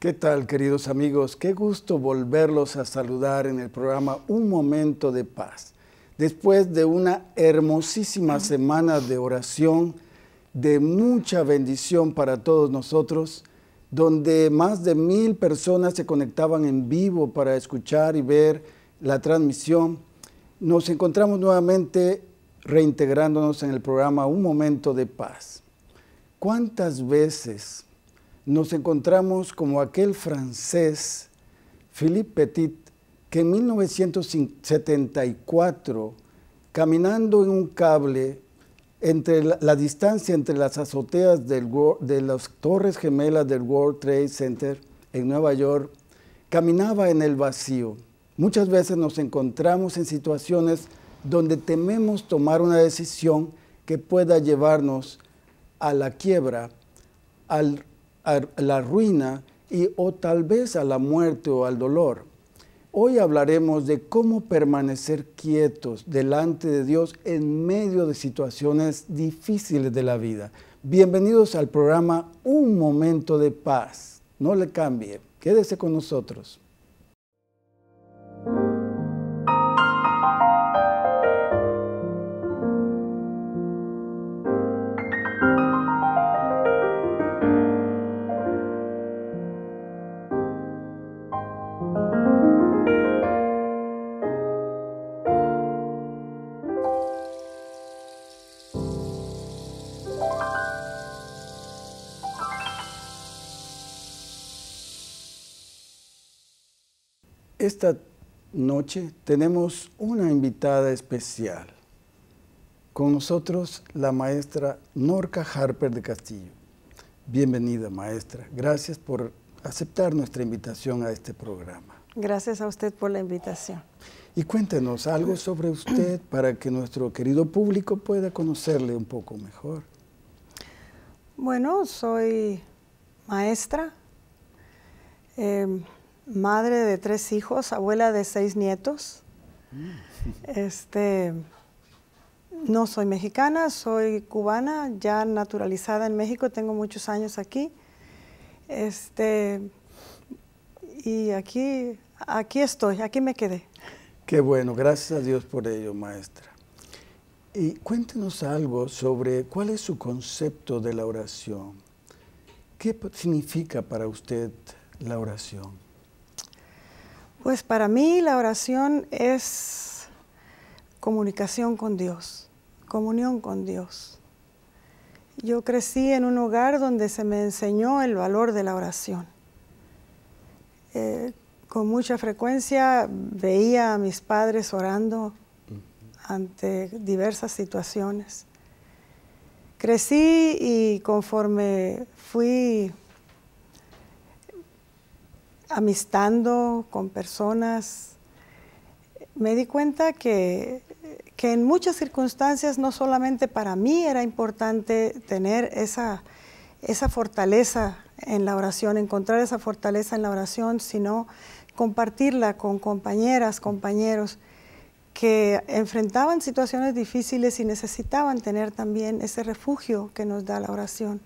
¿Qué tal, queridos amigos? Qué gusto volverlos a saludar en el programa Un Momento de Paz. Después de una hermosísima semana de oración, de mucha bendición para todos nosotros, donde más de mil personas se conectaban en vivo para escuchar y ver la transmisión, nos encontramos nuevamente reintegrándonos en el programa Un Momento de Paz. ¿Cuántas veces nos encontramos como aquel francés Philippe Petit que en 1974, caminando en un cable entre la, distancia entre las azoteas del, de las torres gemelas del World Trade Center en Nueva York, caminaba en el vacío. Muchas veces nos encontramos en situaciones donde tememos tomar una decisión que pueda llevarnos a la quiebra, al a la ruina y o tal vez a la muerte o al dolor. Hoy hablaremos de cómo permanecer quietos delante de Dios en medio de situaciones difíciles de la vida. Bienvenidos al programa Un Momento de Paz. No le cambie, quédese con nosotros. esta noche tenemos una invitada especial. Con nosotros la maestra Norca Harper de Castillo. Bienvenida maestra, gracias por aceptar nuestra invitación a este programa. Gracias a usted por la invitación. Y cuéntenos algo sobre usted para que nuestro querido público pueda conocerle un poco mejor. Bueno, soy maestra. Em, madre de tres hijos, abuela de seis nietos. Mm. Este, no soy mexicana, soy cubana, ya naturalizada en México, tengo muchos años aquí. Este, y aquí, aquí estoy, aquí me quedé. Qué bueno, gracias a Dios por ello, maestra. Y cuéntenos algo sobre cuál es su concepto de la oración. ¿Qué significa para usted la oración? Pues para mí la oración es comunicación con Dios, comunión con Dios. Yo crecí en un hogar donde se me enseñó el valor de la oración. Eh, con mucha frecuencia veía a mis padres orando ante diversas situaciones. Crecí y conforme fui amistando con personas, me di cuenta que, que, en muchas circunstancias no solamente para mí era importante tener esa, fortaleza en la oración, encontrar esa fortaleza en la oración, sino compartirla con compañeras, compañeros que enfrentaban situaciones difíciles y necesitaban tener también ese refugio que nos da la oración.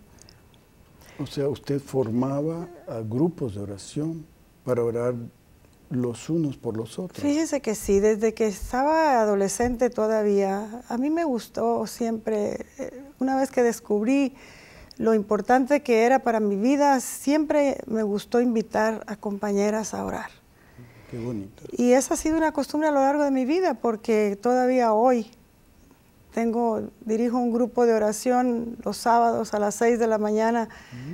O sea, usted formaba grupos de oración para orar los unos por los otros. Fíjese que sí, desde que estaba adolescente todavía, a mí me gustó siempre, eh, una vez que descubrí lo importante que era para mi vida, siempre me gustó invitar a compañeras a orar. Qué bonito. Y esa ha sido una costumbre a lo largo de mi vida, porque todavía hoy tengo, dirijo un grupo de oración los sábados a las 6 de la mañana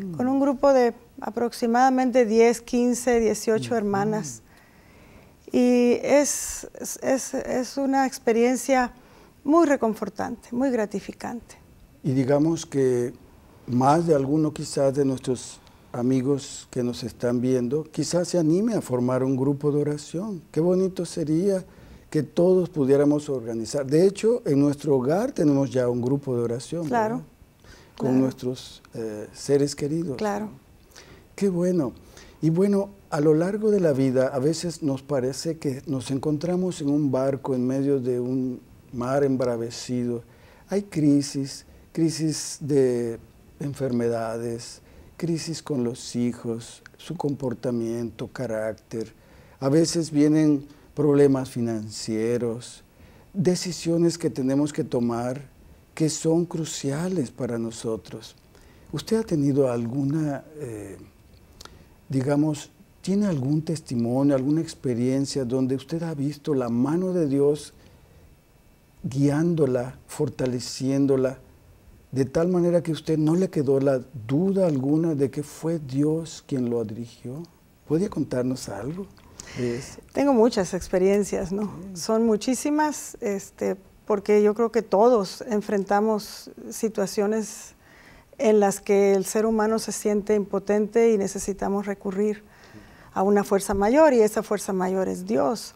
mm. con un grupo de aproximadamente 10, 15, 18 hermanas. Y es, es, una experiencia muy reconfortante, muy gratificante. Y digamos que más de alguno quizás de nuestros amigos que nos están viendo, quizás se anime a formar un grupo de oración. Qué bonito sería que todos pudiéramos organizar. De hecho, en nuestro hogar tenemos ya un grupo de oración. Claro. Con nuestros eh, seres queridos. Claro qué bueno. Y bueno, a lo largo de la vida a veces nos parece que nos encontramos en un barco en medio de un mar embravecido. Hay crisis, crisis de enfermedades, crisis con los hijos, su comportamiento, carácter. A veces vienen problemas financieros, decisiones que tenemos que tomar que son cruciales para nosotros. ¿Usted ha tenido alguna... Eh, digamos, ¿tiene algún testimonio, alguna experiencia donde usted ha visto la mano de Dios guiándola, fortaleciéndola, de tal manera que usted no le quedó la duda alguna de que fue Dios quien lo dirigió? ¿Podría contarnos algo? Tengo muchas experiencias, ¿no? Son muchísimas, este, porque yo creo que todos enfrentamos situaciones en las que el ser humano se siente impotente y necesitamos recurrir a una fuerza mayor y esa fuerza mayor es Dios.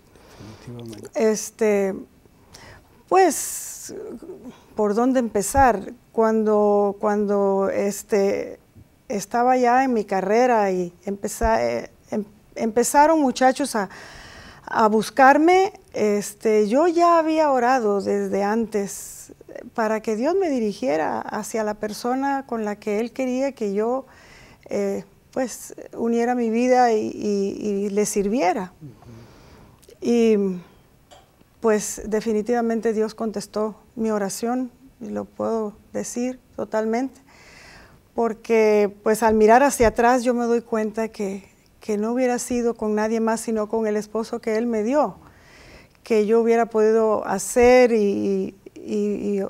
Este, pues, ¿por dónde empezar? Cuando, cuando este, estaba ya en mi carrera y eh, em, empezaron muchachos a, a buscarme, este, yo ya había orado desde antes para que Dios me dirigiera hacia la persona con la que Él quería que yo eh, pues uniera mi vida y, le sirviera. Y pues definitivamente Dios contestó mi oración, y lo puedo decir totalmente, porque pues al mirar hacia atrás yo me doy cuenta que, que no hubiera sido con nadie más sino con el esposo que Él me dio que yo hubiera podido hacer y, y,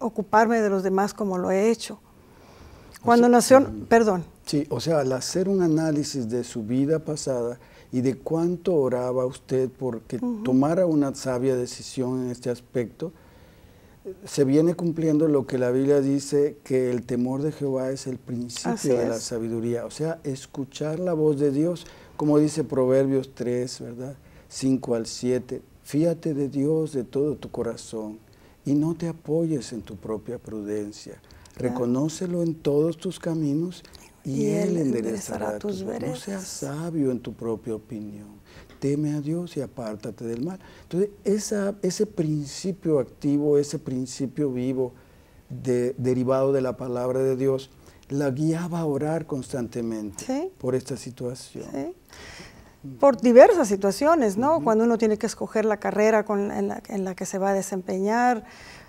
ocuparme de los demás como lo he hecho. Cuando nació, perdón. Sí, o sea, al hacer un análisis de su vida pasada y de cuánto oraba usted porque tomara una sabia decisión en este aspecto, se viene cumpliendo lo que la Biblia dice, que el temor de Jehová es el principio de la sabiduría, o sea, escuchar la voz de Dios, como dice Proverbios 3, ¿verdad? 5 al 7, fíate de Dios de todo tu corazón y no te apoyes en tu propia prudencia. Reconócelo en todos tus caminos y, Él enderezará, tus veredas. No seas sabio en tu propia opinión. Teme a Dios y apártate del mal. Entonces, ese principio activo, ese principio vivo derivado de la palabra de Dios, la guiaba a orar constantemente por esta situación por diversas situaciones, ¿no? Cuando uno tiene que escoger la carrera en, la, que se va a desempeñar,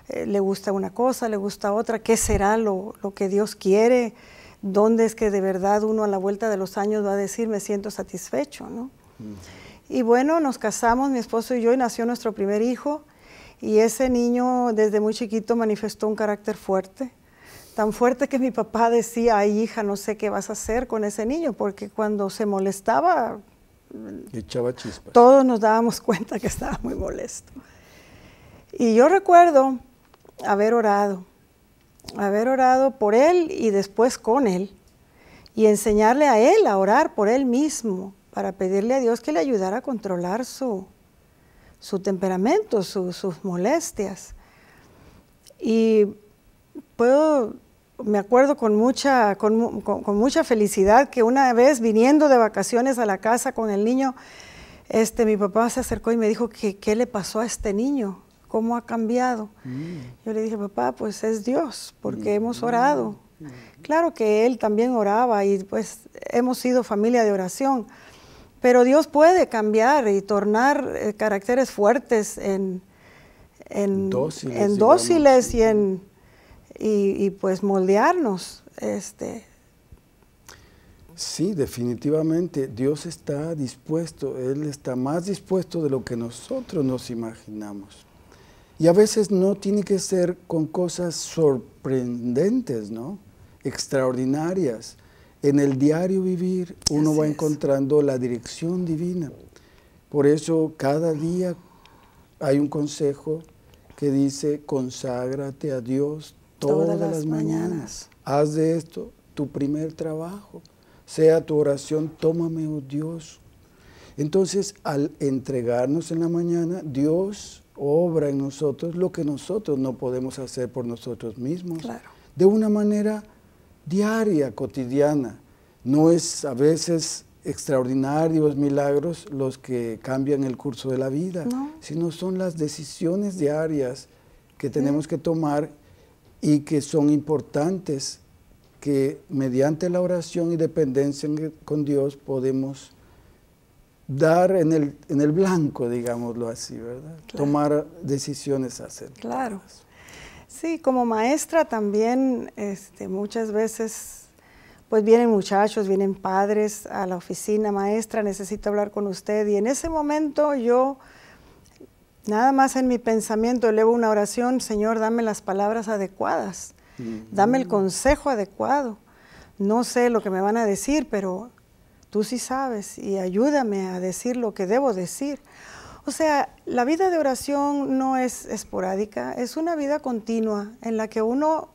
eh, le gusta una cosa, le gusta otra, ¿qué será lo, que Dios quiere? ¿Dónde es que de verdad uno a la vuelta de los años va a decir me siento satisfecho, ¿no? Y bueno, nos casamos, mi esposo y yo, y nació nuestro primer hijo. Y ese niño desde muy chiquito manifestó un carácter fuerte, tan fuerte que mi papá decía, ay hija, no sé qué vas a hacer con ese niño, porque cuando se molestaba Mm. Echaba chispas. Todos nos dábamos cuenta que estaba muy molesto. Y yo recuerdo haber orado, haber orado por él y después con él, y enseñarle a él a orar por él mismo, para pedirle a Dios que le ayudara a controlar su, su temperamento, sus molestias. Y puedo me acuerdo con mucha, con, mucha felicidad que una vez viniendo de vacaciones a la casa con el niño, este, mi papá se acercó y me dijo que qué le pasó a este niño, cómo ha cambiado. Mm. Yo le dije, papá, pues es Dios, porque mm. hemos orado. Mm. Claro que él también oraba y pues hemos sido familia de oración, pero Dios puede cambiar y tornar eh, caracteres fuertes en, en dóciles y en y, pues moldearnos. Este. Sí, definitivamente Dios está dispuesto, Él está más dispuesto de lo que nosotros nos imaginamos. Y a veces no tiene que ser con cosas sorprendentes, ¿no? Extraordinarias. En el diario vivir uno va encontrando la dirección divina. Por eso cada día hay un consejo que dice, conságrate a Dios todas, las, mañanas. Haz de esto tu primer trabajo. Sea tu oración, tómame, oh Dios. Entonces, al entregarnos en la mañana, Dios obra en nosotros lo que nosotros no podemos hacer por nosotros mismos. De una manera diaria, cotidiana. No es a veces extraordinarios milagros los que cambian el curso de la vida, sino son las decisiones diarias que tenemos que tomar y que son importantes que mediante la oración y dependencia con Dios podemos dar en el, en el blanco, digámoslo así, ¿verdad? Tomar decisiones acertadas. Claro. Sí, como maestra también este, muchas veces pues vienen muchachos, vienen padres a la oficina, maestra, necesito hablar con usted. Y en ese momento yo Nada más en mi pensamiento elevo una oración, Señor, dame las palabras adecuadas, dame el consejo adecuado. No sé lo que me van a decir, pero tú sí sabes y ayúdame a decir lo que debo decir. O sea, la vida de oración no es esporádica, es una vida continua en la que uno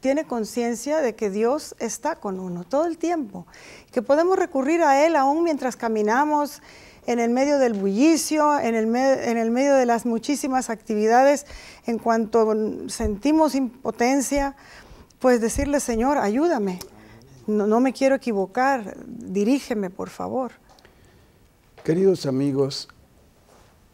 tiene conciencia de que Dios está con uno todo el tiempo, que podemos recurrir a Él aún mientras caminamos, en el medio del bullicio, en el, medio de las muchísimas actividades, en cuanto sentimos impotencia, pues decirle, Señor, ayúdame, no me quiero equivocar, dirígeme, por favor. Queridos amigos,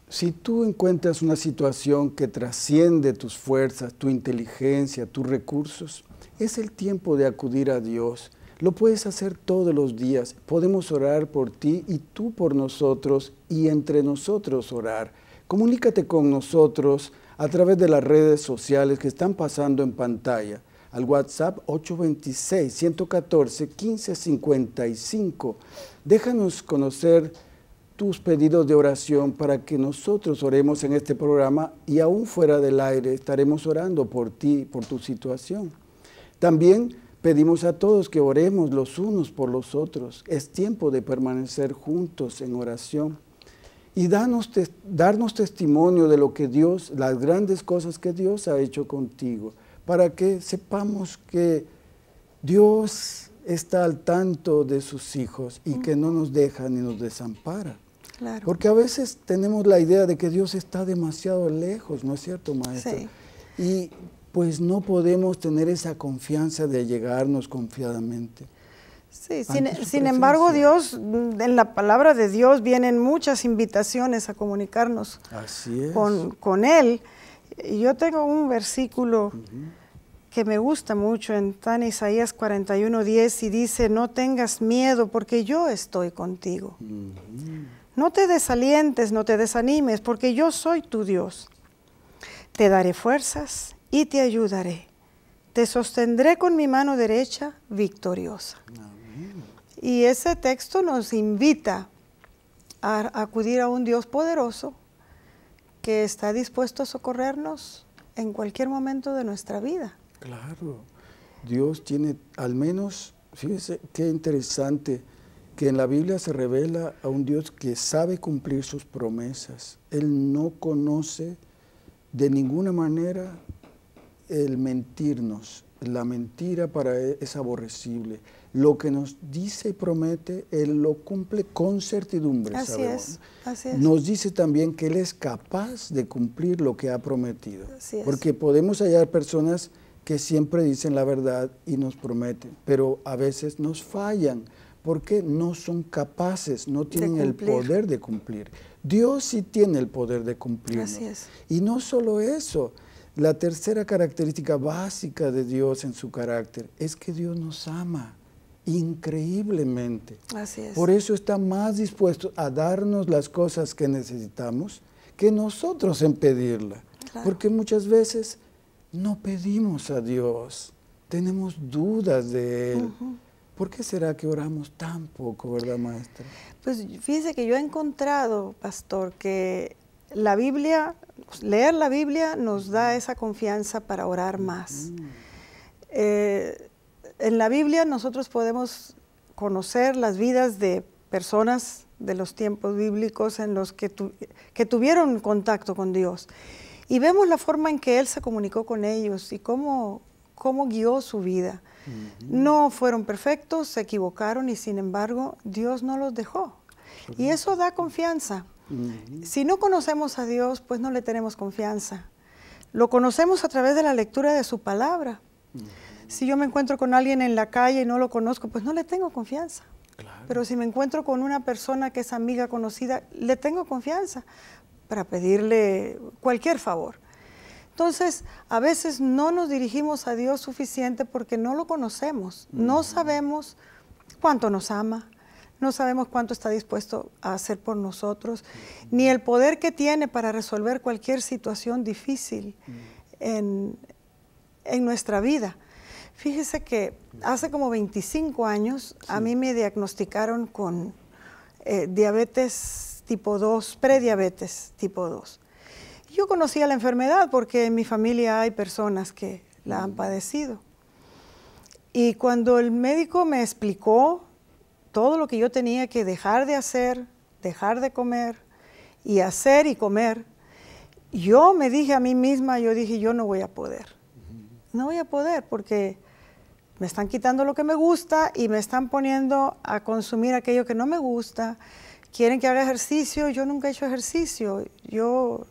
si tú encuentras una situación que trasciende tus fuerzas, tu inteligencia, tus recursos, es el tiempo de acudir a Dios lo puedes hacer todos los días. Podemos orar por ti y tú por nosotros y entre nosotros orar. Comunícate con nosotros a través de las redes sociales que están pasando en pantalla. Al WhatsApp 826-114-1555. Déjanos conocer tus pedidos de oración para que nosotros oremos en este programa y aún fuera del aire estaremos orando por ti, por tu situación. También Pedimos a todos que oremos los unos por los otros. Es tiempo de permanecer juntos en oración y darnos testimonio de lo que Dios, las grandes cosas que Dios ha hecho contigo, para que sepamos que Dios está al tanto de sus hijos y que no nos deja ni nos desampara. Porque a veces tenemos la idea de que Dios está demasiado lejos, ¿no es cierto, maestro? Sí pues no podemos tener esa confianza de llegarnos confiadamente. Sí, sin, embargo, Dios, en la palabra de Dios vienen muchas invitaciones a comunicarnos Con, con, Él. Yo tengo un versículo que me gusta mucho en tan Isaías 41, y dice, no tengas miedo porque yo estoy contigo. No te desalientes, no te desanimes porque yo soy tu Dios. Te daré fuerzas y te ayudaré. Te sostendré con mi mano derecha victoriosa. Y ese texto nos invita a acudir a un Dios poderoso que está dispuesto a socorrernos en cualquier momento de nuestra vida. Claro. Dios tiene al menos, fíjese qué interesante, que en la Biblia se revela a un Dios que sabe cumplir sus promesas. Él no conoce de ninguna manera el mentirnos, la mentira para Él e-, es aborrecible. Lo que nos dice y promete, Él lo cumple con certidumbre. Así es, Nos dice también que Él es capaz de cumplir lo que ha prometido. Porque podemos hallar personas que siempre dicen la verdad y nos prometen, pero a veces nos fallan porque no son capaces, no tienen el poder de cumplir. Dios sí tiene el poder de cumplir... Así es. Y no solo eso, la tercera característica básica de Dios en su carácter es que Dios nos ama increíblemente. Así es. Por eso está más dispuesto a darnos las cosas que necesitamos que nosotros en pedirla. Porque muchas veces no pedimos a Dios, tenemos dudas de Él. ¿Por qué será que oramos tan poco, verdad, maestra? Pues fíjese que yo he encontrado, pastor, que la Biblia, leer la Biblia nos da esa confianza para orar más. Eh, en la Biblia nosotros podemos conocer las vidas de personas de los tiempos bíblicos en los que, tuvieron contacto con Dios. Y vemos la forma en que Él se comunicó con ellos y cómo, guió su vida. No fueron perfectos, se equivocaron y sin embargo Dios no los dejó. Y eso da confianza. Si no conocemos a Dios, pues no le tenemos confianza. Lo conocemos a través de la lectura de su palabra. Si yo me encuentro con alguien en la calle y no lo conozco, pues no le tengo confianza. Pero si me encuentro con una persona que es amiga conocida, le tengo confianza para pedirle cualquier favor. Entonces, a veces no nos dirigimos a Dios suficiente porque no lo conocemos, no sabemos cuánto nos ama, no sabemos cuánto está dispuesto a hacer por nosotros, ni el poder que tiene para resolver cualquier situación difícil en, nuestra vida. Fíjese que hace como 25 años a mí me diagnosticaron con eh, diabetes tipo 2, prediabetes tipo 2. Yo conocía la enfermedad porque en mi familia hay personas que la han padecido. Y cuando el médico me explicó todo lo que yo tenía que dejar de hacer, dejar de comer y hacer y comer, yo me dije a mí misma, yo dije, yo no voy a poder. No voy a poder porque me están quitando lo que me gusta y me están poniendo a consumir aquello que no me gusta. Quieren que haga ejercicio, yo nunca he hecho ejercicio. Yo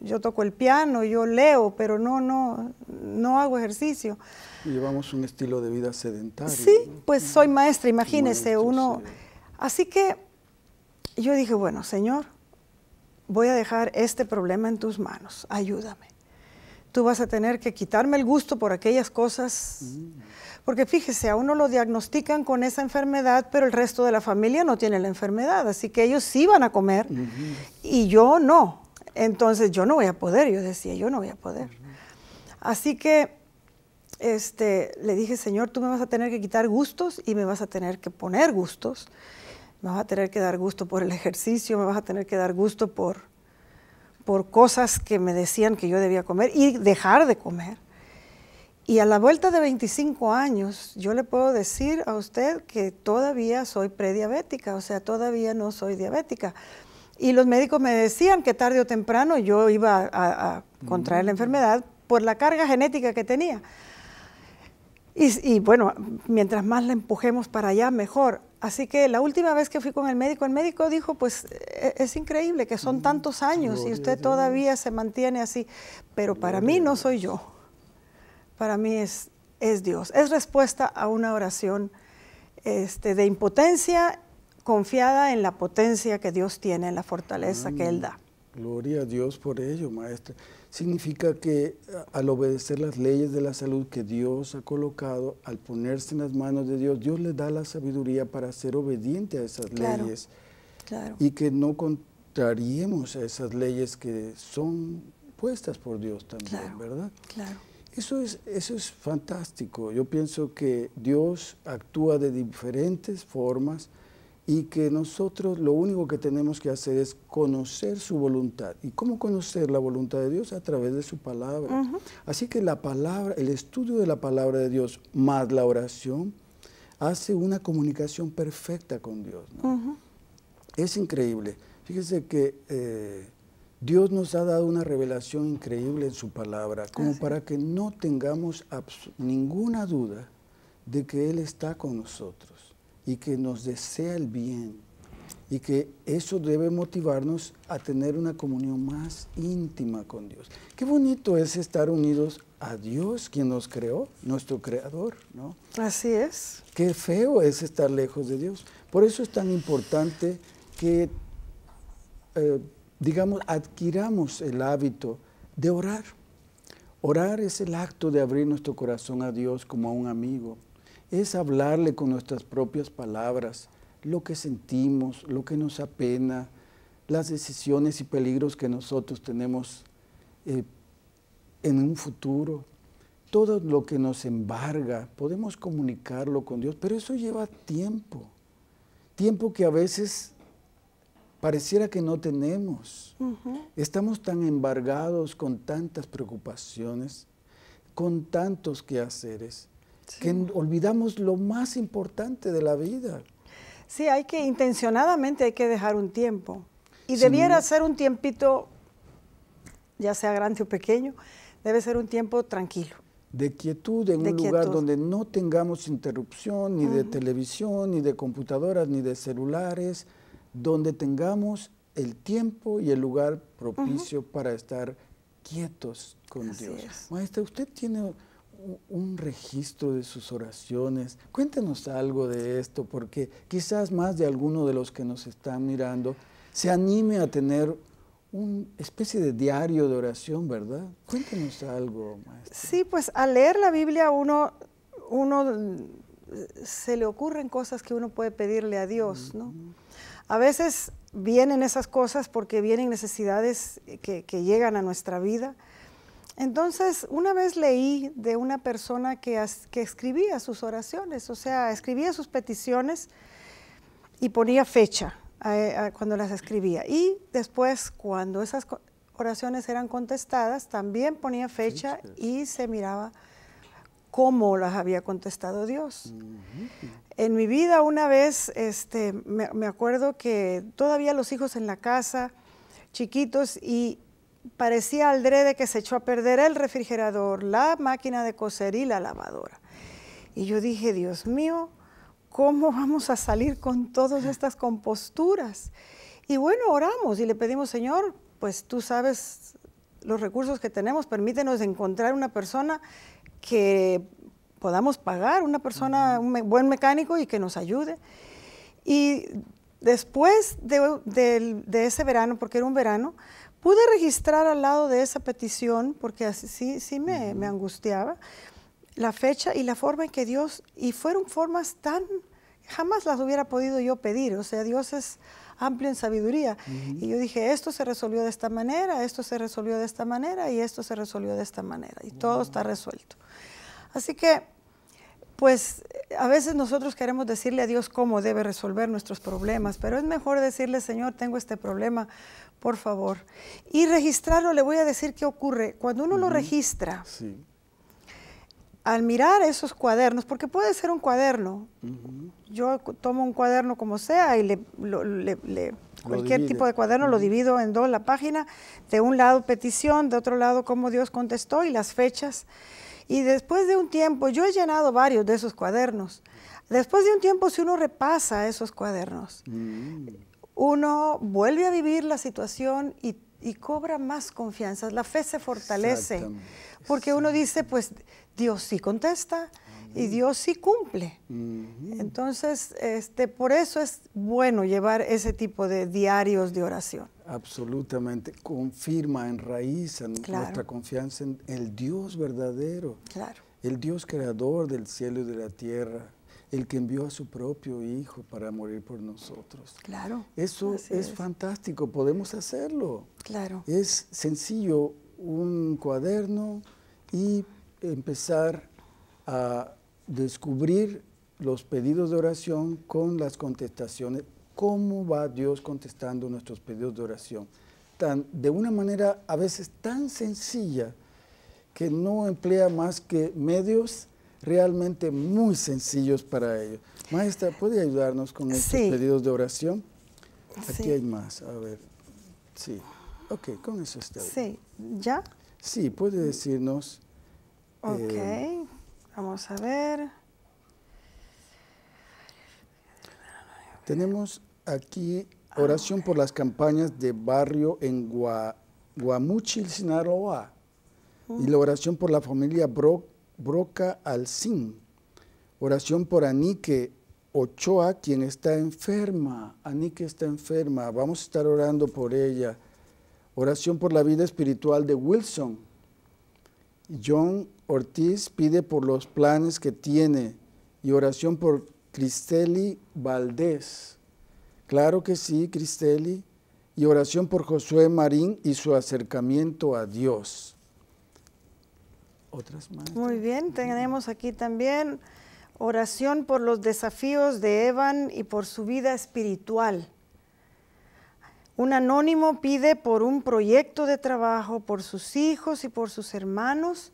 yo toco el piano, yo leo, pero no, no, no hago ejercicio. Llevamos un estilo de vida sedentario. Sí, pues soy maestra, imagínese uno. Así que yo dije, bueno, Señor, voy a dejar este problema en tus manos, ayúdame. Tú vas a tener que quitarme el gusto por aquellas cosas. Mm. Porque fíjese, a uno lo diagnostican con esa enfermedad, pero el resto de la familia no tiene la enfermedad, así que ellos sí van a comer y yo no. Entonces yo no voy a poder, yo decía, yo no voy a poder. Así que este, le dije, Señor, tú me vas a tener que quitar gustos y me vas a tener que poner gustos. Me vas a tener que dar gusto por el ejercicio, me vas a tener que dar gusto por, por cosas que me decían que yo debía comer y dejar de comer. Y a la vuelta de 25 años, yo le puedo decir a usted que todavía soy prediabética, o sea, todavía no soy diabética y los médicos me decían que tarde o temprano yo iba a, contraer la mm. enfermedad por la carga genética que tenía. Y, bueno, mientras más la empujemos para allá, mejor. Así que la última vez que fui con el médico, el médico dijo, pues e, e, es, increíble que son mm, tantos años y usted todavía se mantiene así, pero para mí no soy yo, para mí es, Dios. Es respuesta a una oración este, de impotencia confiada en la potencia que Dios tiene, en la fortaleza que Él mm, da. Gloria a Dios por ello, maestra. Significa que al obedecer las leyes de la salud que Dios ha colocado, al ponerse en las manos de Dios, Dios le da la sabiduría para ser obediente a esas leyes. Claro. Y que no contrariemos a esas leyes que son puestas por Dios también, ¿verdad? Claro. Eso es, eso es fantástico. Yo pienso que Dios actúa de diferentes formas y que nosotros lo único que tenemos que hacer es conocer su voluntad. ¿Y cómo conocer la voluntad de Dios? A través de su palabra. Así que la palabra, el estudio de la palabra de Dios más la oración hace una comunicación perfecta con Dios. Es increíble. Fíjese que eh, Dios nos ha dado una revelación increíble en su palabra, como para que no tengamos ninguna duda de que Él está con nosotros y que nos desea el bien y que eso debe motivarnos a tener una comunión más íntima con Dios. Qué bonito es estar unidos a Dios, quien nos creó, nuestro creador, ¿no? Así es. Qué feo es estar lejos de Dios. Por eso es tan importante que, eh, digamos, adquiramos el hábito de orar. Orar es el acto de abrir nuestro corazón a Dios como a un amigo, es hablarle con nuestras propias palabras lo que sentimos, lo que nos apena, las decisiones y peligros que nosotros tenemos eh, en un futuro, todo lo que nos embarga, podemos comunicarlo con Dios, pero eso lleva tiempo, tiempo que a veces pareciera que no tenemos. Estamos tan embargados con tantas preocupaciones, con tantos quehaceres, que olvidamos lo más importante de la vida. Sí, hay que intencionadamente hay que dejar un tiempo. Y debiera ser un tiempito, ya sea grande o pequeño, debe ser un tiempo tranquilo. De quietud en un lugar donde no tengamos interrupción ni de televisión, ni de computadoras, ni de celulares, donde tengamos el tiempo y el lugar propicio para estar quietos con Dios. Maestra, usted tiene un registro de sus oraciones. Cuéntenos algo de esto, porque quizás más de alguno de los que nos están mirando se anime a tener una especie de diario de oración, ¿verdad? Cuéntenos algo, más Sí, pues al leer la Biblia uno, uno eh, se le ocurren cosas que uno puede pedirle a Dios, ¿no? A veces vienen esas cosas porque vienen necesidades que, que llegan a nuestra vida entonces, una vez leí de una persona que, escribía sus oraciones, o sea, escribía sus peticiones y ponía fecha cuando las escribía. Y después, cuando esas oraciones eran contestadas, también ponía fecha y se miraba cómo las había contestado Dios. En mi vida una vez, este, me acuerdo que todavía los hijos en la casa, chiquitos, y parecía al drede que se echó a perder el refrigerador, la máquina de coser y la lavadora. Y yo dije, Dios mío, ¿cómo vamos a salir con todas estas composturas? Y bueno, oramos y le pedimos, Señor, pues tú sabes los recursos que tenemos, permítenos encontrar una persona que podamos pagar, una persona, un buen mecánico y que nos ayude. Y después de, ese verano, porque era un verano, Pude registrar al lado de esa petición, porque así, sí, me, angustiaba, la fecha y la forma en que Dios, y fueron formas tan, jamás las hubiera podido yo pedir, o sea, Dios es amplio en sabiduría. Y yo dije, esto se resolvió de esta manera, esto se resolvió de esta manera y esto se resolvió de esta manera, y todo está resuelto. Así que pues a veces nosotros queremos decirle a Dios cómo debe resolver nuestros problemas, pero es mejor decirle, Señor, tengo este problema, por favor. Y registrarlo, le voy a decir qué ocurre. Cuando uno lo registra, al mirar esos cuadernos, porque puede ser un cuaderno, yo tomo un cuaderno como sea y cualquier tipo de cuaderno lo divido en dos la página, de un lado petición, de otro lado cómo Dios contestó y las fechas. Y después de un tiempo, yo he llenado varios de esos cuadernos. Después de un tiempo, si uno repasa esos cuadernos, mm. uno vuelve a vivir la situación y, y, cobra más confianza. La fe se fortalece. Porque uno dice, pues Dios sí contesta, y Dios sí cumple. Entonces, este, por eso es bueno llevar ese tipo de diarios de oración. Absolutamente, confirma, enraiza nuestra confianza en el Dios verdadero. Claro. El Dios creador del cielo y de la tierra, el que envió a su propio Hijo para morir por nosotros. Claro. Eso es fantástico, podemos hacerlo. Claro. Es sencillo un cuaderno y empezar a descubrir los pedidos de oración con las contestaciones, cómo va Dios contestando nuestros pedidos de oración, tan, de una manera a veces tan sencilla que no emplea más que medios realmente muy sencillos para ello. Maestra, ¿puede ayudarnos con estos pedidos de oración? Aquí hay más, a ver. Sí, ok, con eso está Sí, ¿ya? Sí, puede decirnos. Eh, ok. Vamos a ver. Tenemos aquí ah, oración por las campañas de barrio en Guamuchil, Sinaloa. Y la mm. oración por la familia Broca Alcín. Oración por Anique Ochoa, quien está enferma. Anique está enferma. Vamos a estar orando por ella. Oración por la vida espiritual de Wilson. John Ortiz pide por los planes que tiene y oración por Cristeli Valdés. Claro que sí, Cristeli. Y oración por Josué Marín y su acercamiento a Dios. Otras más. Muy bien, tenemos aquí también oración por los desafíos de Evan y por su vida espiritual. Un anónimo pide por un proyecto de trabajo, por sus hijos y por sus hermanos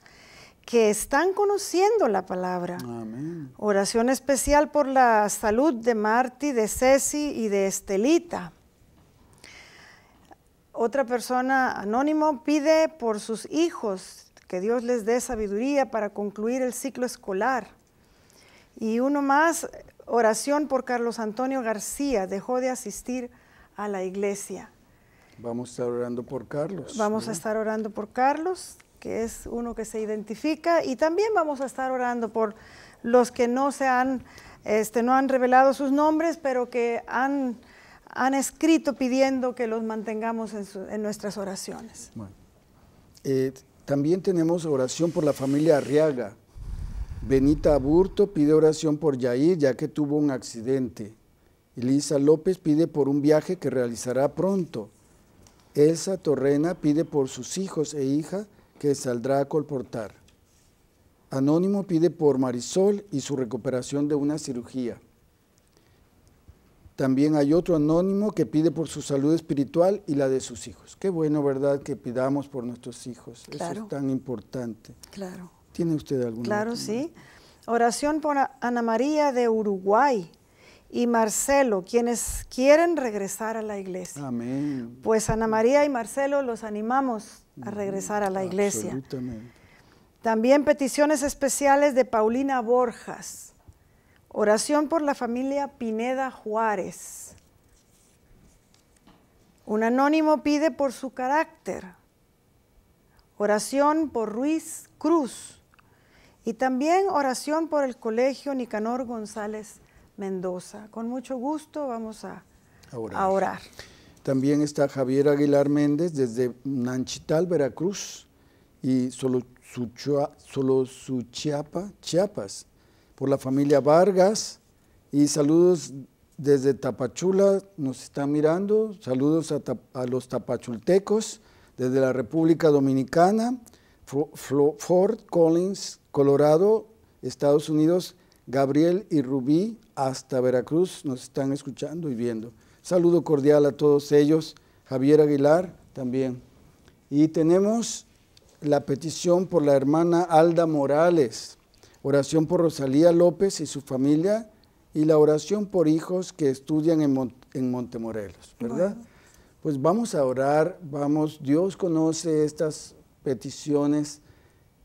que están conociendo la palabra. Oración especial por la salud de Marty, de Ceci y de Estelita. Otra persona anónimo pide por sus hijos que Dios les dé sabiduría para concluir el ciclo escolar. Y uno más, oración por Carlos Antonio García, dejó de asistir a la iglesia. Vamos a estar orando por Carlos. Vamos a estar orando por Carlos, que es uno que se identifica, y también vamos a estar orando por los que no se han, este, no han revelado sus nombres, pero que han, han escrito pidiendo que los mantengamos en, nuestras oraciones. Eh, también tenemos oración por la familia Arriaga. Benita Aburto pide oración por Yair, ya que tuvo un accidente. Elisa López pide por un viaje que realizará pronto. Elsa Torrena pide por sus hijos e hija que saldrá a colportar. Anónimo pide por Marisol y su recuperación de una cirugía. También hay otro anónimo que pide por su salud espiritual y la de sus hijos. Qué bueno, ¿verdad?, que pidamos por nuestros hijos. Eso es tan importante. Claro. ¿Tiene usted alguna? Claro, sí. Oración por Ana María de Uruguay y Marcelo, quienes quieren regresar a la iglesia. Amén. Pues Ana María y Marcelo los animamos a mm, regresar a la iglesia. Absolutamente. También peticiones especiales de Paulina Borjas. Oración por la familia Pineda Juárez. Un anónimo pide por su carácter. Oración por Ruiz Cruz. Y también oración por el colegio Nicanor González Mendoza. Con mucho gusto vamos a, orar. También está Javier Aguilar Méndez desde Nanchital, Veracruz, y solo solo Chiapas, por la familia Vargas. Y saludos desde Tapachula, nos están mirando. Saludos a, a los tapachultecos desde la República Dominicana. Fort Collins, Colorado, Estados Unidos, Gabriel y Rubí hasta Veracruz nos están escuchando y viendo. Saludo cordial a todos ellos. Javier Aguilar también. Y tenemos la petición por la hermana Alda Morales, oración por Rosalía López y su familia y la oración por hijos que estudian en, Montemorelos, ¿verdad? Pues vamos a orar, vamos, Dios conoce estas peticiones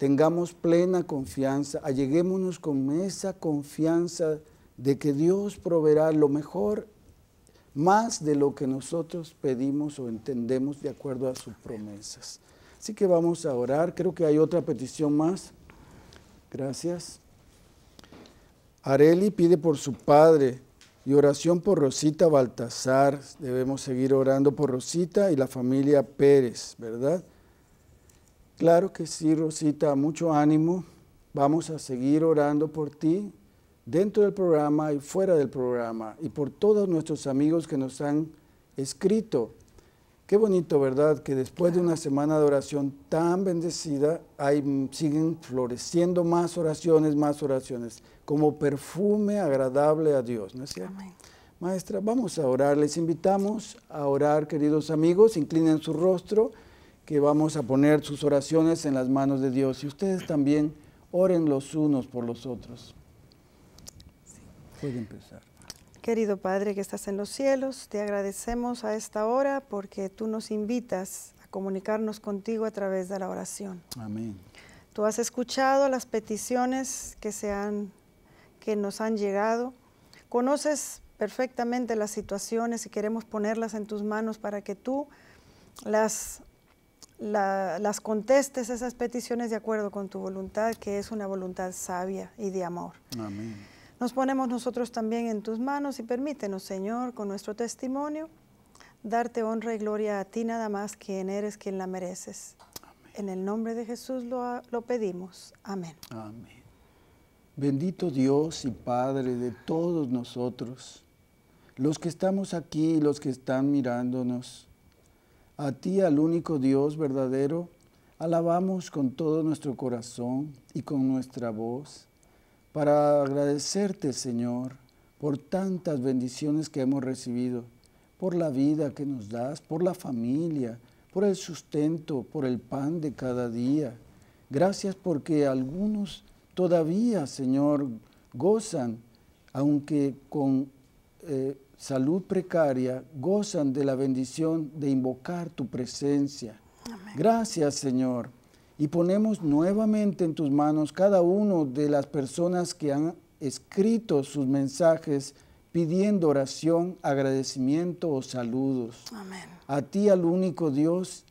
tengamos plena confianza, alleguémonos con esa confianza de que Dios proveerá lo mejor, más de lo que nosotros pedimos o entendemos de acuerdo a sus promesas. Así que vamos a orar. Creo que hay otra petición más. Gracias. Areli pide por su padre y oración por Rosita Baltasar. Debemos seguir orando por Rosita y la familia Pérez, ¿verdad? Claro que sí, Rosita, mucho ánimo. Vamos a seguir orando por ti dentro del programa y fuera del programa y por todos nuestros amigos que nos han escrito. Qué bonito, ¿verdad? Que después de una semana de oración tan bendecida, hay, siguen floreciendo más oraciones, más oraciones, como perfume agradable a Dios, ¿no es cierto? Maestra, vamos a orar. Les invitamos a orar, queridos amigos, inclinen su rostro que vamos a poner sus oraciones en las manos de Dios y ustedes también oren los unos por los otros. Puede empezar. Querido Padre que estás en los cielos, te agradecemos a esta hora porque tú nos invitas a comunicarnos contigo a través de la oración. Amén. Tú has escuchado las peticiones que, se han, que nos han llegado, conoces perfectamente las situaciones y queremos ponerlas en tus manos para que tú las las contestes esas peticiones de acuerdo con tu voluntad, que es una voluntad sabia y de amor. Amén. Nos ponemos nosotros también en tus manos y permítenos, Señor, con nuestro testimonio, darte honra y gloria a ti nada más, quien eres quien la mereces. Amén. En el nombre de Jesús lo, lo pedimos. Amén. Amén. Bendito Dios y Padre de todos nosotros, los que estamos aquí, los que están mirándonos, a ti, al único Dios verdadero, alabamos con todo nuestro corazón y con nuestra voz, para agradecerte, Señor, por tantas bendiciones que hemos recibido, por la vida que nos das, por la familia, por el sustento, por el pan de cada día. Gracias porque algunos todavía, Señor, gozan, aunque con eh, salud precaria gozan de la bendición de invocar tu presencia. Gracias, Señor. Y ponemos nuevamente en tus manos cada uno de las personas que han escrito sus mensajes pidiendo oración, agradecimiento o saludos. A ti, al único Dios,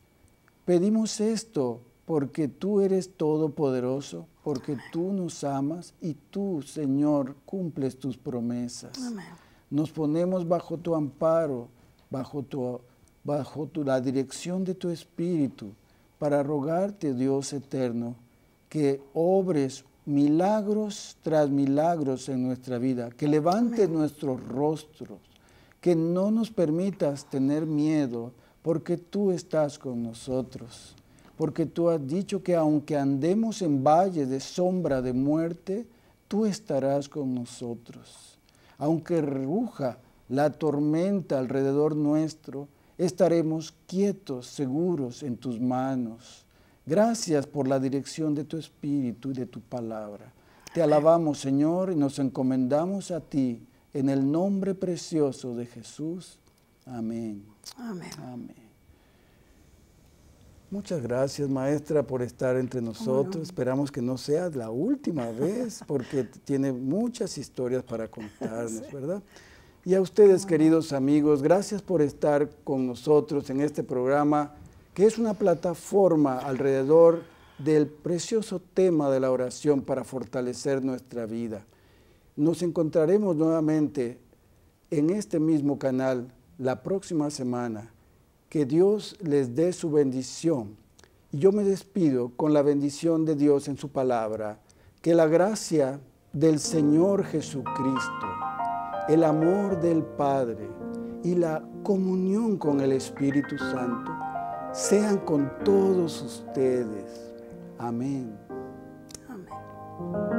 pedimos esto porque tú eres todopoderoso, porque tú nos amas y tú, Señor, cumples tus promesas. Nos ponemos bajo tu amparo, bajo tu, bajo tu, la dirección de tu Espíritu, para rogarte, Dios eterno, que obres milagros tras milagros en nuestra vida, que levantes nuestros rostros, que no nos permitas tener miedo, porque tú estás con nosotros, porque tú has dicho que aunque andemos en valle de sombra de muerte, tú estarás con nosotros aunque ruja la tormenta alrededor nuestro, estaremos quietos, seguros en tus manos. Gracias por la dirección de tu Espíritu y de tu palabra. Te alabamos, Señor, y nos encomendamos a ti en el nombre precioso de Jesús. Amén. Amén. Amén. Muchas gracias, maestra, por estar entre nosotros. Esperamos que no sea la última vez, porque tiene muchas historias para contarnos, ¿verdad? Y a ustedes, queridos amigos, gracias por estar con nosotros en este programa, que es una plataforma alrededor del precioso tema de la oración para fortalecer nuestra vida. Nos encontraremos nuevamente en este mismo canal la próxima semana que Dios les dé su bendición. Y yo me despido con la bendición de Dios en su palabra. Que la gracia del Señor Jesucristo, el amor del Padre y la comunión con el Espíritu Santo sean con todos ustedes. Amén. Amén.